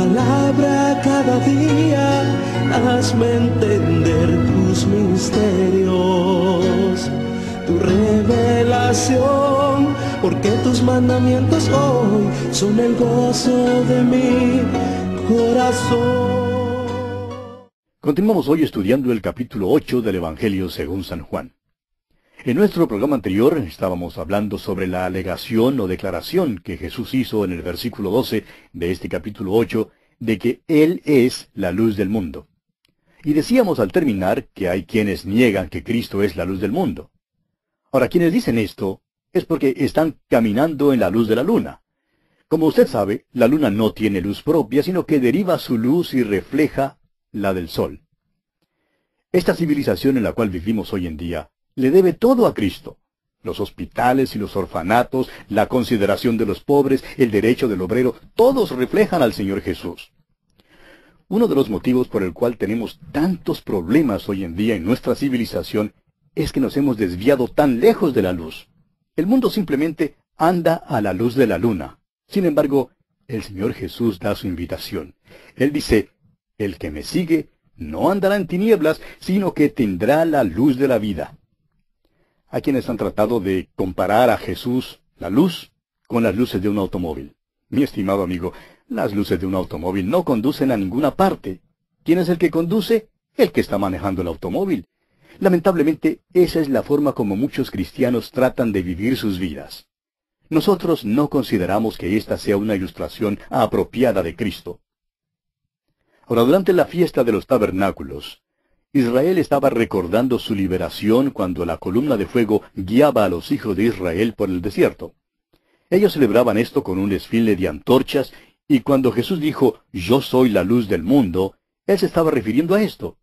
palabra cada día, hazme entender tus misterios, tu revelación, porque tus mandamientos hoy son el gozo de mi corazón. Continuamos hoy estudiando el capítulo 8 del Evangelio según San Juan. En nuestro programa anterior estábamos hablando sobre la alegación o declaración que Jesús hizo en el versículo 12 de este capítulo 8 de que Él es la luz del mundo. Y decíamos al terminar que hay quienes niegan que Cristo es la luz del mundo. Ahora, quienes dicen esto es porque están caminando en la luz de la luna. Como usted sabe, la luna no tiene luz propia, sino que deriva su luz y refleja la del sol. Esta civilización en la cual vivimos hoy en día le debe todo a Cristo. Los hospitales y los orfanatos, la consideración de los pobres, el derecho del obrero, todos reflejan al Señor Jesús. Uno de los motivos por el cual tenemos tantos problemas hoy en día en nuestra civilización es que nos hemos desviado tan lejos de la luz. El mundo simplemente anda a la luz de la luna. Sin embargo, el Señor Jesús da su invitación. Él dice, el que me sigue no andará en tinieblas, sino que tendrá la luz de la vida a quienes han tratado de comparar a Jesús, la luz, con las luces de un automóvil. Mi estimado amigo, las luces de un automóvil no conducen a ninguna parte. ¿Quién es el que conduce? El que está manejando el automóvil. Lamentablemente, esa es la forma como muchos cristianos tratan de vivir sus vidas. Nosotros no consideramos que esta sea una ilustración apropiada de Cristo. Ahora, durante la fiesta de los tabernáculos, Israel estaba recordando su liberación cuando la columna de fuego guiaba a los hijos de Israel por el desierto. Ellos celebraban esto con un desfile de antorchas y cuando Jesús dijo, Yo soy la luz del mundo, Él se estaba refiriendo a esto.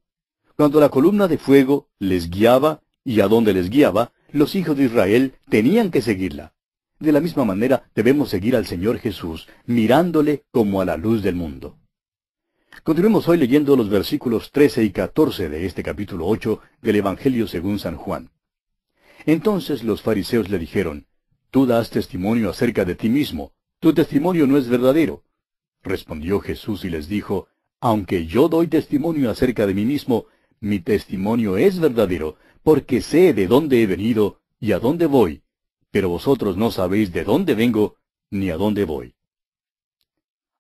Cuando la columna de fuego les guiaba y a donde les guiaba, los hijos de Israel tenían que seguirla. De la misma manera debemos seguir al Señor Jesús, mirándole como a la luz del mundo. Continuemos hoy leyendo los versículos 13 y 14 de este capítulo 8 del Evangelio según San Juan. Entonces los fariseos le dijeron, Tú das testimonio acerca de ti mismo, tu testimonio no es verdadero. Respondió Jesús y les dijo, Aunque yo doy testimonio acerca de mí mismo, mi testimonio es verdadero, porque sé de dónde he venido y a dónde voy, pero vosotros no sabéis de dónde vengo ni a dónde voy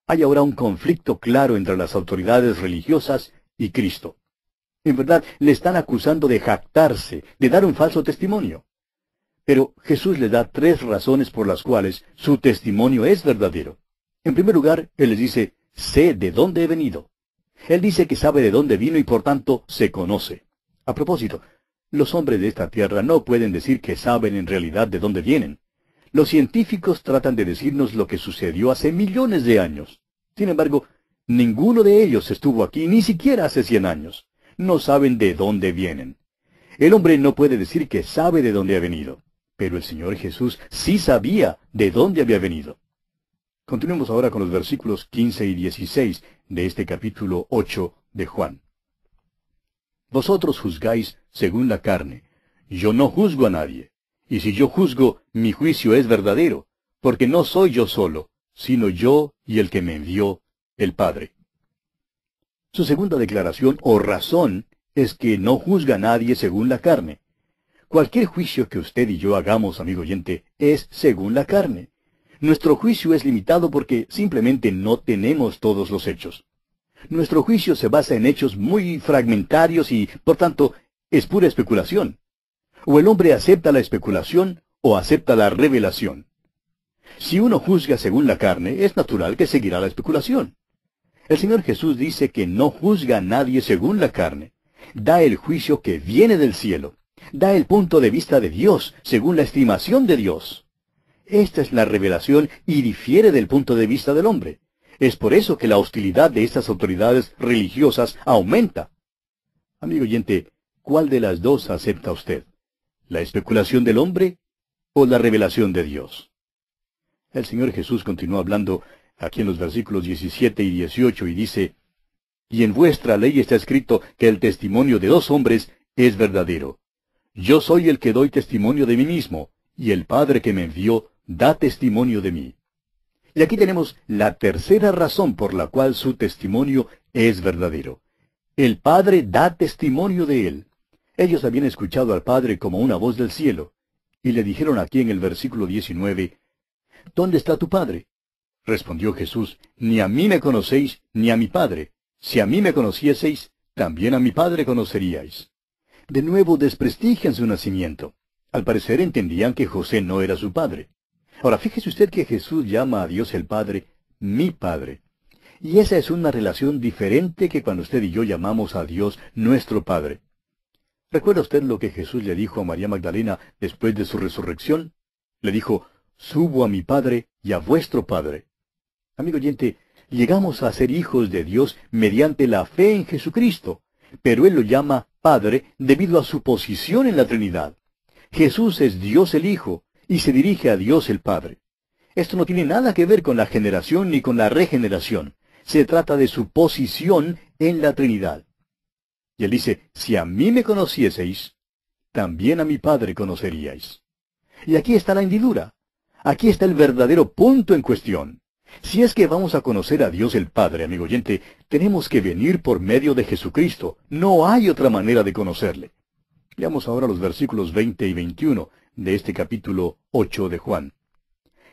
hay ahora un conflicto claro entre las autoridades religiosas y Cristo. En verdad, le están acusando de jactarse, de dar un falso testimonio. Pero Jesús le da tres razones por las cuales su testimonio es verdadero. En primer lugar, Él les dice, sé de dónde he venido. Él dice que sabe de dónde vino y por tanto se conoce. A propósito, los hombres de esta tierra no pueden decir que saben en realidad de dónde vienen. Los científicos tratan de decirnos lo que sucedió hace millones de años. Sin embargo, ninguno de ellos estuvo aquí ni siquiera hace cien años. No saben de dónde vienen. El hombre no puede decir que sabe de dónde ha venido, pero el Señor Jesús sí sabía de dónde había venido. Continuemos ahora con los versículos 15 y 16 de este capítulo 8 de Juan. Vosotros juzgáis según la carne. Yo no juzgo a nadie. Y si yo juzgo, mi juicio es verdadero, porque no soy yo solo, sino yo y el que me envió, el Padre. Su segunda declaración o razón es que no juzga a nadie según la carne. Cualquier juicio que usted y yo hagamos, amigo oyente, es según la carne. Nuestro juicio es limitado porque simplemente no tenemos todos los hechos. Nuestro juicio se basa en hechos muy fragmentarios y, por tanto, es pura especulación. O el hombre acepta la especulación o acepta la revelación. Si uno juzga según la carne, es natural que seguirá la especulación. El Señor Jesús dice que no juzga a nadie según la carne. Da el juicio que viene del cielo. Da el punto de vista de Dios, según la estimación de Dios. Esta es la revelación y difiere del punto de vista del hombre. Es por eso que la hostilidad de estas autoridades religiosas aumenta. Amigo oyente, ¿cuál de las dos acepta usted? ¿La especulación del hombre o la revelación de Dios? El Señor Jesús continúa hablando aquí en los versículos 17 y 18 y dice, Y en vuestra ley está escrito que el testimonio de dos hombres es verdadero. Yo soy el que doy testimonio de mí mismo, y el Padre que me envió da testimonio de mí. Y aquí tenemos la tercera razón por la cual su testimonio es verdadero. El Padre da testimonio de él. Ellos habían escuchado al Padre como una voz del cielo, y le dijeron aquí en el versículo 19, ¿Dónde está tu Padre? Respondió Jesús, Ni a mí me conocéis, ni a mi Padre. Si a mí me conocieseis, también a mi Padre conoceríais. De nuevo desprestigian su nacimiento. Al parecer entendían que José no era su Padre. Ahora fíjese usted que Jesús llama a Dios el Padre mi Padre. Y esa es una relación diferente que cuando usted y yo llamamos a Dios nuestro Padre. ¿Recuerda usted lo que Jesús le dijo a María Magdalena después de su resurrección? Le dijo, subo a mi Padre y a vuestro Padre. Amigo oyente, llegamos a ser hijos de Dios mediante la fe en Jesucristo, pero Él lo llama Padre debido a su posición en la Trinidad. Jesús es Dios el Hijo y se dirige a Dios el Padre. Esto no tiene nada que ver con la generación ni con la regeneración. Se trata de su posición en la Trinidad. Y él dice, si a mí me conocieseis, también a mi Padre conoceríais. Y aquí está la hendidura. Aquí está el verdadero punto en cuestión. Si es que vamos a conocer a Dios el Padre, amigo oyente, tenemos que venir por medio de Jesucristo. No hay otra manera de conocerle. Veamos ahora los versículos 20 y 21 de este capítulo 8 de Juan.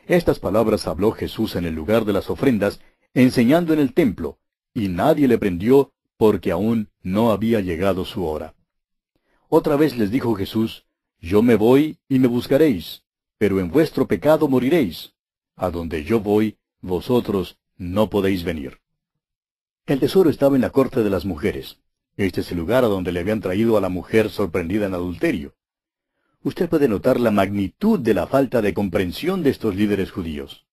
Estas palabras habló Jesús en el lugar de las ofrendas, enseñando en el templo, y nadie le prendió porque aún no había llegado su hora. Otra vez les dijo Jesús, Yo me voy y me buscaréis, pero en vuestro pecado moriréis. A donde yo voy, vosotros no podéis venir. El tesoro estaba en la corte de las mujeres. Este es el lugar a donde le habían traído a la mujer sorprendida en adulterio. Usted puede notar la magnitud de la falta de comprensión de estos líderes judíos.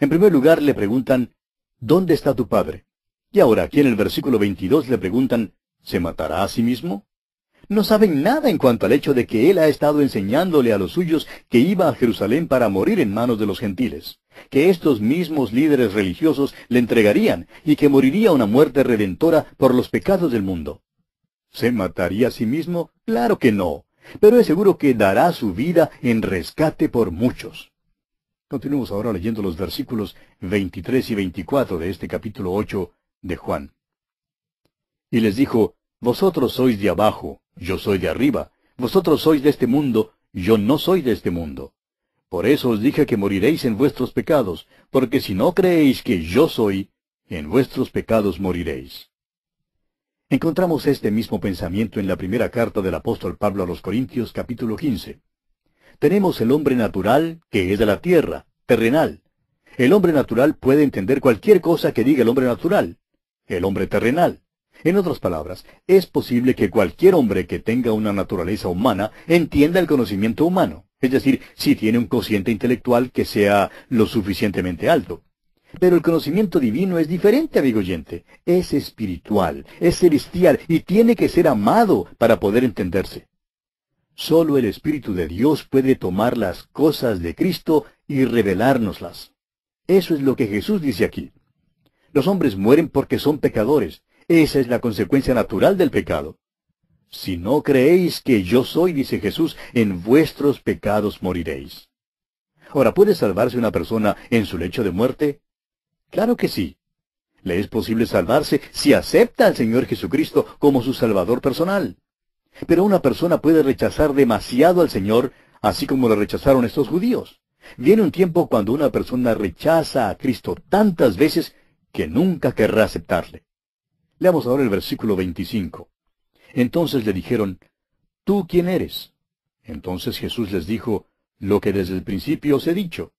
En primer lugar le preguntan, ¿Dónde está tu padre? Y ahora aquí en el versículo 22 le preguntan, ¿se matará a sí mismo? No saben nada en cuanto al hecho de que él ha estado enseñándole a los suyos que iba a Jerusalén para morir en manos de los gentiles, que estos mismos líderes religiosos le entregarían y que moriría una muerte redentora por los pecados del mundo. ¿Se mataría a sí mismo? Claro que no, pero es seguro que dará su vida en rescate por muchos. Continuemos ahora leyendo los versículos 23 y 24 de este capítulo 8 de Juan. Y les dijo, Vosotros sois de abajo, yo soy de arriba, vosotros sois de este mundo, yo no soy de este mundo. Por eso os dije que moriréis en vuestros pecados, porque si no creéis que yo soy, en vuestros pecados moriréis. Encontramos este mismo pensamiento en la primera carta del apóstol Pablo a los Corintios capítulo 15. Tenemos el hombre natural, que es de la tierra, terrenal. El hombre natural puede entender cualquier cosa que diga el hombre natural el hombre terrenal. En otras palabras, es posible que cualquier hombre que tenga una naturaleza humana entienda el conocimiento humano, es decir, si tiene un cociente intelectual que sea lo suficientemente alto. Pero el conocimiento divino es diferente, amigo oyente, es espiritual, es celestial y tiene que ser amado para poder entenderse. Solo el Espíritu de Dios puede tomar las cosas de Cristo y revelárnoslas. Eso es lo que Jesús dice aquí. Los hombres mueren porque son pecadores. Esa es la consecuencia natural del pecado. Si no creéis que yo soy, dice Jesús, en vuestros pecados moriréis. Ahora, ¿puede salvarse una persona en su lecho de muerte? Claro que sí. Le es posible salvarse si acepta al Señor Jesucristo como su Salvador personal. Pero una persona puede rechazar demasiado al Señor, así como lo rechazaron estos judíos. Viene un tiempo cuando una persona rechaza a Cristo tantas veces que nunca querrá aceptarle. Leamos ahora el versículo 25. Entonces le dijeron, ¿Tú quién eres? Entonces Jesús les dijo, lo que desde el principio os he dicho.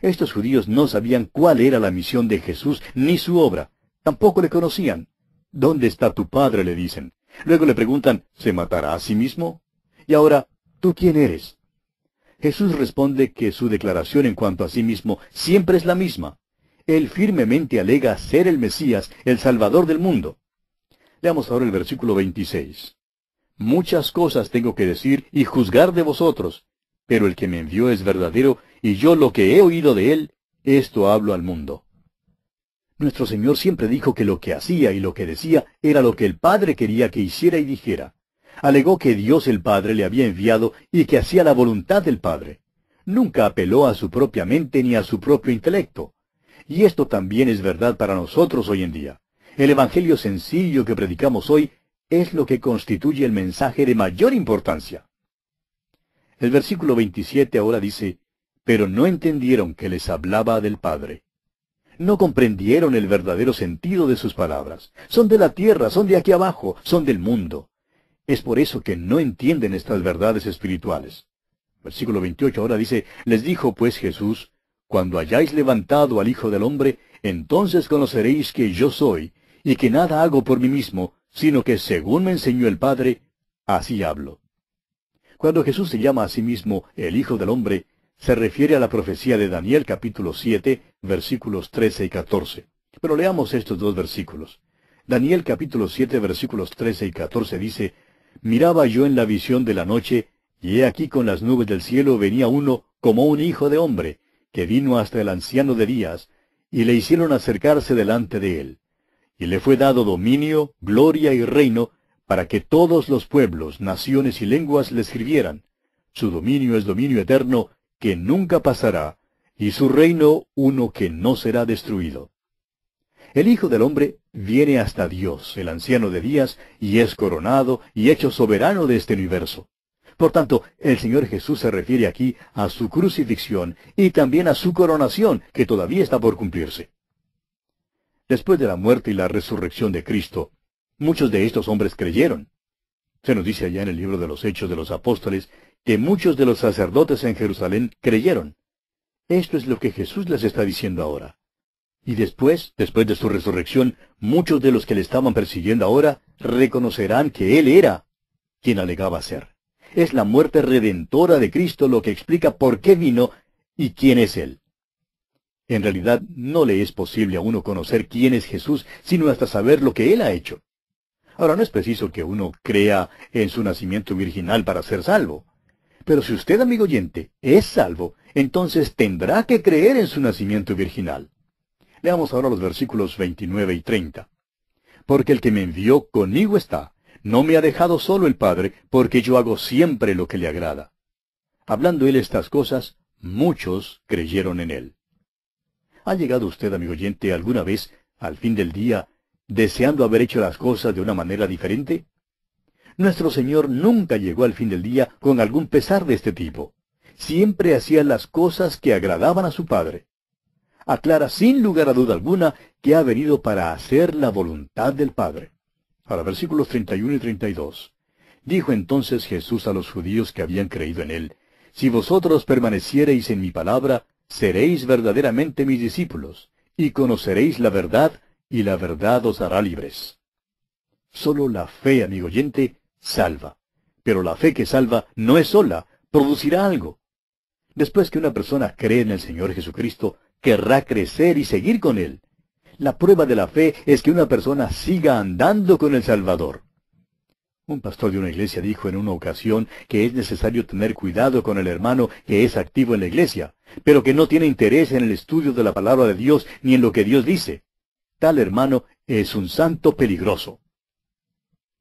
Estos judíos no sabían cuál era la misión de Jesús ni su obra. Tampoco le conocían. ¿Dónde está tu padre? le dicen. Luego le preguntan, ¿se matará a sí mismo? Y ahora, ¿tú quién eres? Jesús responde que su declaración en cuanto a sí mismo siempre es la misma él firmemente alega ser el Mesías, el Salvador del mundo. Leamos ahora el versículo 26. Muchas cosas tengo que decir y juzgar de vosotros, pero el que me envió es verdadero, y yo lo que he oído de él, esto hablo al mundo. Nuestro Señor siempre dijo que lo que hacía y lo que decía era lo que el Padre quería que hiciera y dijera. Alegó que Dios el Padre le había enviado y que hacía la voluntad del Padre. Nunca apeló a su propia mente ni a su propio intelecto. Y esto también es verdad para nosotros hoy en día. El Evangelio sencillo que predicamos hoy es lo que constituye el mensaje de mayor importancia. El versículo 27 ahora dice, pero no entendieron que les hablaba del Padre. No comprendieron el verdadero sentido de sus palabras. Son de la tierra, son de aquí abajo, son del mundo. Es por eso que no entienden estas verdades espirituales. Versículo 28 ahora dice, les dijo pues Jesús, cuando hayáis levantado al Hijo del Hombre, entonces conoceréis que yo soy, y que nada hago por mí mismo, sino que según me enseñó el Padre, así hablo. Cuando Jesús se llama a sí mismo el Hijo del Hombre, se refiere a la profecía de Daniel capítulo 7, versículos 13 y 14. Pero leamos estos dos versículos. Daniel capítulo 7, versículos 13 y 14 dice, Miraba yo en la visión de la noche, y he aquí con las nubes del cielo venía uno como un hijo de hombre, que vino hasta el anciano de Días, y le hicieron acercarse delante de él. Y le fue dado dominio, gloria y reino, para que todos los pueblos, naciones y lenguas le sirvieran. Su dominio es dominio eterno, que nunca pasará, y su reino uno que no será destruido. El Hijo del Hombre viene hasta Dios, el anciano de días, y es coronado y hecho soberano de este universo. Por tanto, el Señor Jesús se refiere aquí a su crucifixión y también a su coronación, que todavía está por cumplirse. Después de la muerte y la resurrección de Cristo, muchos de estos hombres creyeron. Se nos dice allá en el libro de los Hechos de los Apóstoles que muchos de los sacerdotes en Jerusalén creyeron. Esto es lo que Jesús les está diciendo ahora. Y después, después de su resurrección, muchos de los que le estaban persiguiendo ahora reconocerán que Él era quien alegaba ser. Es la muerte redentora de Cristo lo que explica por qué vino y quién es Él. En realidad no le es posible a uno conocer quién es Jesús, sino hasta saber lo que Él ha hecho. Ahora no es preciso que uno crea en su nacimiento virginal para ser salvo. Pero si usted, amigo oyente, es salvo, entonces tendrá que creer en su nacimiento virginal. Leamos ahora los versículos 29 y 30. Porque el que me envió conmigo está, no me ha dejado solo el Padre, porque yo hago siempre lo que le agrada. Hablando él estas cosas, muchos creyeron en él. ¿Ha llegado usted, amigo oyente, alguna vez, al fin del día, deseando haber hecho las cosas de una manera diferente? Nuestro Señor nunca llegó al fin del día con algún pesar de este tipo. Siempre hacía las cosas que agradaban a su Padre. Aclara sin lugar a duda alguna que ha venido para hacer la voluntad del Padre. Ahora, versículos 31 y 32. Dijo entonces Jesús a los judíos que habían creído en él, Si vosotros permaneciereis en mi palabra, seréis verdaderamente mis discípulos, y conoceréis la verdad, y la verdad os hará libres. Solo la fe, amigo oyente, salva. Pero la fe que salva no es sola, producirá algo. Después que una persona cree en el Señor Jesucristo, querrá crecer y seguir con Él. La prueba de la fe es que una persona siga andando con el Salvador. Un pastor de una iglesia dijo en una ocasión que es necesario tener cuidado con el hermano que es activo en la iglesia, pero que no tiene interés en el estudio de la palabra de Dios ni en lo que Dios dice. Tal hermano es un santo peligroso.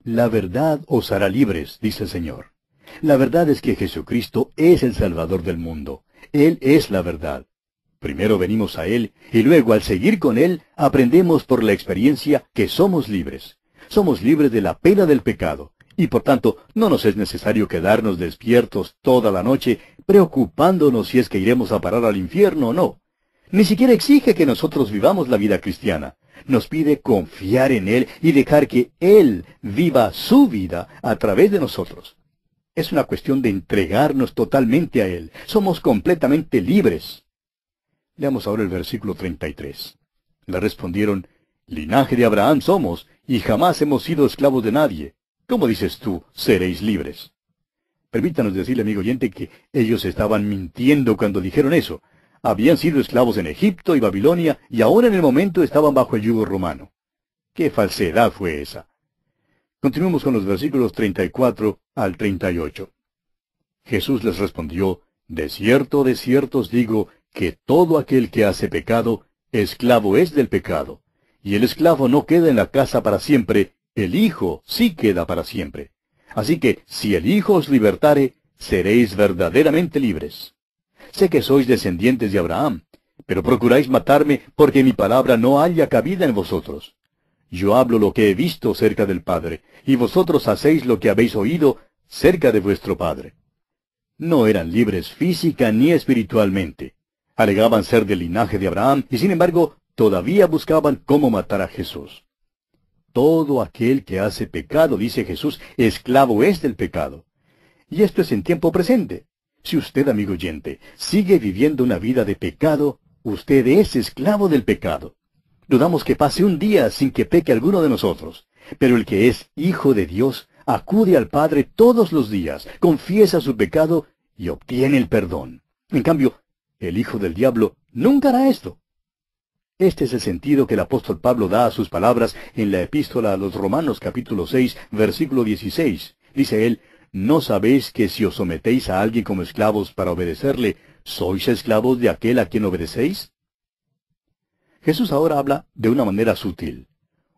La verdad os hará libres, dice el Señor. La verdad es que Jesucristo es el Salvador del mundo. Él es la verdad. Primero venimos a Él y luego al seguir con Él aprendemos por la experiencia que somos libres. Somos libres de la pena del pecado y por tanto no nos es necesario quedarnos despiertos toda la noche preocupándonos si es que iremos a parar al infierno o no. Ni siquiera exige que nosotros vivamos la vida cristiana. Nos pide confiar en Él y dejar que Él viva su vida a través de nosotros. Es una cuestión de entregarnos totalmente a Él. Somos completamente libres. Leamos ahora el versículo 33. Le respondieron, Linaje de Abraham somos, y jamás hemos sido esclavos de nadie. ¿Cómo dices tú, seréis libres? Permítanos decirle, amigo oyente, que ellos estaban mintiendo cuando dijeron eso. Habían sido esclavos en Egipto y Babilonia, y ahora en el momento estaban bajo el yugo romano. ¡Qué falsedad fue esa! Continuemos con los versículos 34 al 38. Jesús les respondió, De cierto, de cierto os digo, que todo aquel que hace pecado, esclavo es del pecado. Y el esclavo no queda en la casa para siempre, el Hijo sí queda para siempre. Así que, si el Hijo os libertare, seréis verdaderamente libres. Sé que sois descendientes de Abraham, pero procuráis matarme porque mi palabra no haya cabida en vosotros. Yo hablo lo que he visto cerca del Padre, y vosotros hacéis lo que habéis oído cerca de vuestro Padre. No eran libres física ni espiritualmente alegaban ser del linaje de Abraham y sin embargo todavía buscaban cómo matar a Jesús. Todo aquel que hace pecado, dice Jesús, esclavo es del pecado. Y esto es en tiempo presente. Si usted, amigo oyente, sigue viviendo una vida de pecado, usted es esclavo del pecado. Dudamos que pase un día sin que peque alguno de nosotros. Pero el que es hijo de Dios acude al Padre todos los días, confiesa su pecado y obtiene el perdón. En cambio, el hijo del diablo, nunca hará esto. Este es el sentido que el apóstol Pablo da a sus palabras en la epístola a los Romanos capítulo 6, versículo 16. Dice él, ¿no sabéis que si os sometéis a alguien como esclavos para obedecerle, sois esclavos de aquel a quien obedecéis? Jesús ahora habla de una manera sutil.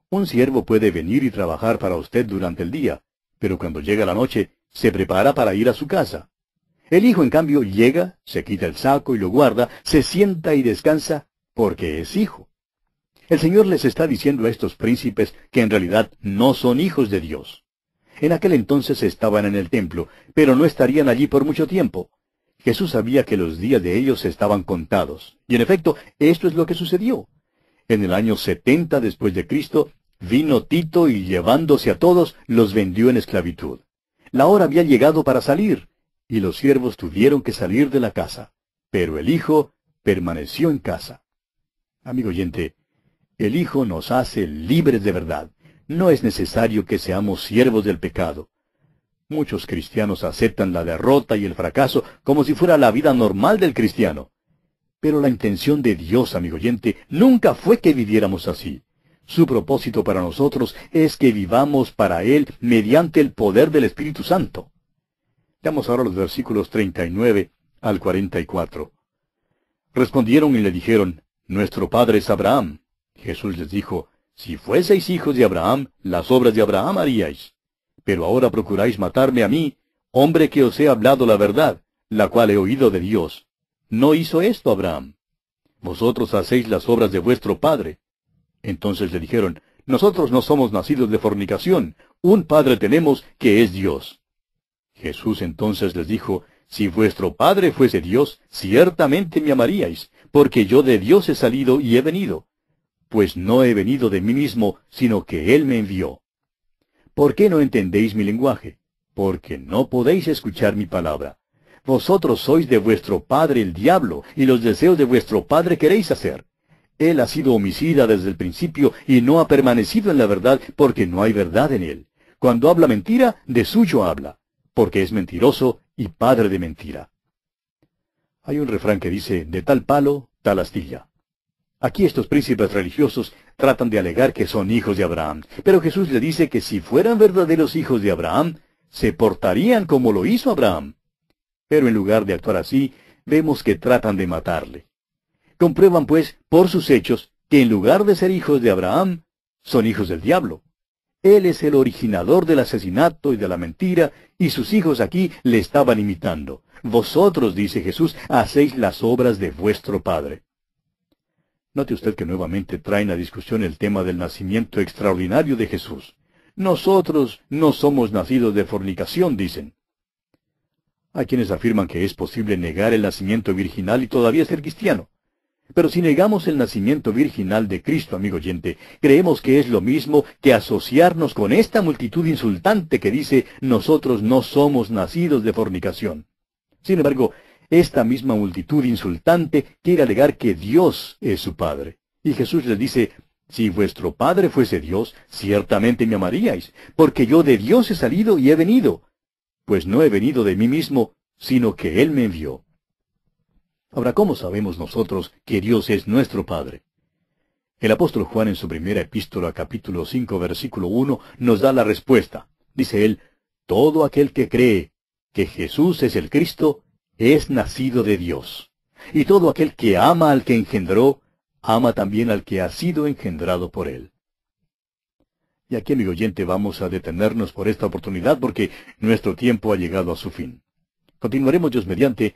Un siervo puede venir y trabajar para usted durante el día, pero cuando llega la noche, se prepara para ir a su casa. El hijo, en cambio, llega, se quita el saco y lo guarda, se sienta y descansa, porque es hijo. El Señor les está diciendo a estos príncipes que en realidad no son hijos de Dios. En aquel entonces estaban en el templo, pero no estarían allí por mucho tiempo. Jesús sabía que los días de ellos estaban contados, y en efecto, esto es lo que sucedió. En el año 70 después de Cristo, vino Tito y llevándose a todos, los vendió en esclavitud. La hora había llegado para salir, y los siervos tuvieron que salir de la casa, pero el hijo permaneció en casa. Amigo oyente, el hijo nos hace libres de verdad. No es necesario que seamos siervos del pecado. Muchos cristianos aceptan la derrota y el fracaso como si fuera la vida normal del cristiano. Pero la intención de Dios, amigo oyente, nunca fue que viviéramos así. Su propósito para nosotros es que vivamos para Él mediante el poder del Espíritu Santo. Veamos ahora los versículos 39 al 44. Respondieron y le dijeron, Nuestro padre es Abraham. Jesús les dijo, Si fueseis hijos de Abraham, las obras de Abraham haríais. Pero ahora procuráis matarme a mí, hombre que os he hablado la verdad, la cual he oído de Dios. No hizo esto Abraham. Vosotros hacéis las obras de vuestro padre. Entonces le dijeron, Nosotros no somos nacidos de fornicación, un padre tenemos que es Dios. Jesús entonces les dijo, Si vuestro Padre fuese Dios, ciertamente me amaríais, porque yo de Dios he salido y he venido. Pues no he venido de mí mismo, sino que Él me envió. ¿Por qué no entendéis mi lenguaje? Porque no podéis escuchar mi palabra. Vosotros sois de vuestro padre el diablo, y los deseos de vuestro padre queréis hacer. Él ha sido homicida desde el principio y no ha permanecido en la verdad porque no hay verdad en él. Cuando habla mentira, de suyo habla, porque es mentiroso y padre de mentira. Hay un refrán que dice, de tal palo, tal astilla. Aquí estos príncipes religiosos tratan de alegar que son hijos de Abraham, pero Jesús le dice que si fueran verdaderos hijos de Abraham, se portarían como lo hizo Abraham. Pero en lugar de actuar así, vemos que tratan de matarle. Comprueban, pues, por sus hechos, que en lugar de ser hijos de Abraham, son hijos del diablo. Él es el originador del asesinato y de la mentira, y sus hijos aquí le estaban imitando. Vosotros, dice Jesús, hacéis las obras de vuestro Padre. Note usted que nuevamente traen a discusión el tema del nacimiento extraordinario de Jesús. Nosotros no somos nacidos de fornicación, dicen. Hay quienes afirman que es posible negar el nacimiento virginal y todavía ser cristiano. Pero si negamos el nacimiento virginal de Cristo, amigo oyente, creemos que es lo mismo que asociarnos con esta multitud insultante que dice nosotros no somos nacidos de fornicación. Sin embargo, esta misma multitud insultante quiere alegar que Dios es su Padre. Y Jesús les dice, si vuestro Padre fuese Dios, ciertamente me amaríais, porque yo de Dios he salido y he venido. Pues no he venido de mí mismo, sino que Él me envió. Ahora, ¿cómo sabemos nosotros que Dios es nuestro Padre? El apóstol Juan en su primera epístola capítulo 5 versículo 1 nos da la respuesta. Dice él, Todo aquel que cree que Jesús es el Cristo es nacido de Dios. Y todo aquel que ama al que engendró, ama también al que ha sido engendrado por él. Y aquí, amigo oyente, vamos a detenernos por esta oportunidad porque nuestro tiempo ha llegado a su fin. Continuaremos Dios mediante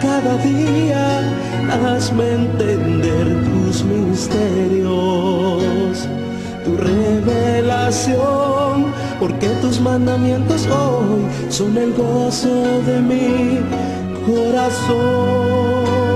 cada día, hazme entender tus misterios, tu revelación, porque tus mandamientos hoy son el gozo de mi corazón.